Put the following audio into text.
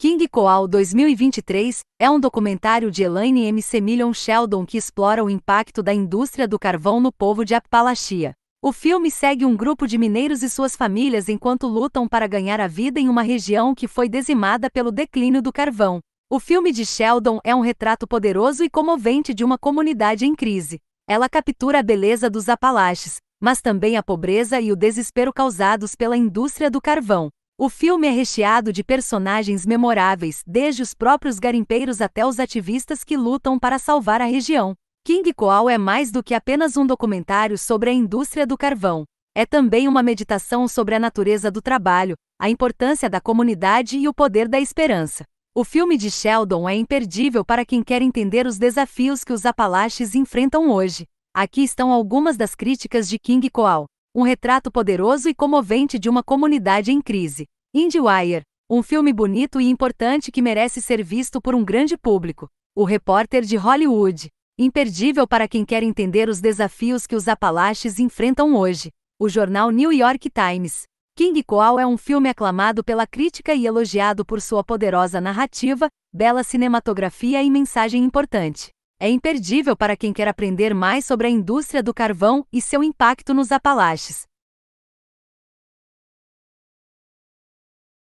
King Koal 2023 é um documentário de Elaine M. Semillon Sheldon que explora o impacto da indústria do carvão no povo de Appalachia. O filme segue um grupo de mineiros e suas famílias enquanto lutam para ganhar a vida em uma região que foi dizimada pelo declínio do carvão. O filme de Sheldon é um retrato poderoso e comovente de uma comunidade em crise. Ela captura a beleza dos Apalaches, mas também a pobreza e o desespero causados pela indústria do carvão. O filme é recheado de personagens memoráveis, desde os próprios garimpeiros até os ativistas que lutam para salvar a região. King Coal é mais do que apenas um documentário sobre a indústria do carvão. É também uma meditação sobre a natureza do trabalho, a importância da comunidade e o poder da esperança. O filme de Sheldon é imperdível para quem quer entender os desafios que os Apalaches enfrentam hoje. Aqui estão algumas das críticas de King Coal um retrato poderoso e comovente de uma comunidade em crise. Wire, um filme bonito e importante que merece ser visto por um grande público. O repórter de Hollywood, imperdível para quem quer entender os desafios que os Apalaches enfrentam hoje. O jornal New York Times. King Koal é um filme aclamado pela crítica e elogiado por sua poderosa narrativa, bela cinematografia e mensagem importante. É imperdível para quem quer aprender mais sobre a indústria do carvão e seu impacto nos Apalaches.